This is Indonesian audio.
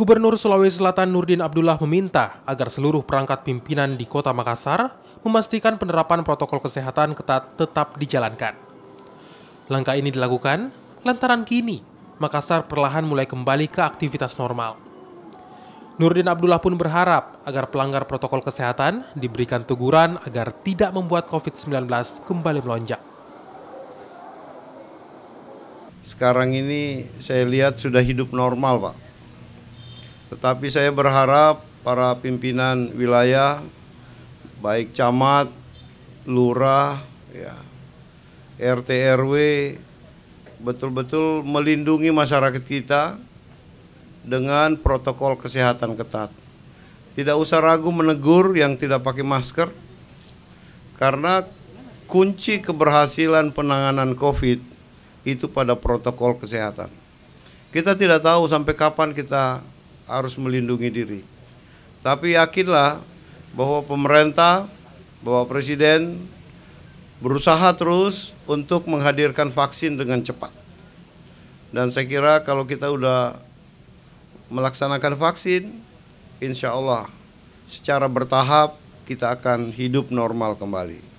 Gubernur Sulawesi Selatan Nurdin Abdullah meminta agar seluruh perangkat pimpinan di Kota Makassar memastikan penerapan protokol kesehatan ketat tetap dijalankan. Langkah ini dilakukan lantaran kini Makassar perlahan mulai kembali ke aktivitas normal. Nurdin Abdullah pun berharap agar pelanggar protokol kesehatan diberikan teguran agar tidak membuat COVID-19 kembali melonjak. Sekarang ini saya lihat sudah hidup normal, Pak tetapi saya berharap para pimpinan wilayah, baik camat, lurah, ya, RT RW, betul-betul melindungi masyarakat kita dengan protokol kesehatan ketat. Tidak usah ragu menegur yang tidak pakai masker, karena kunci keberhasilan penanganan COVID itu pada protokol kesehatan. Kita tidak tahu sampai kapan kita harus melindungi diri. Tapi yakinlah bahwa pemerintah, bahwa presiden berusaha terus untuk menghadirkan vaksin dengan cepat. Dan saya kira kalau kita sudah melaksanakan vaksin, insya Allah secara bertahap kita akan hidup normal kembali.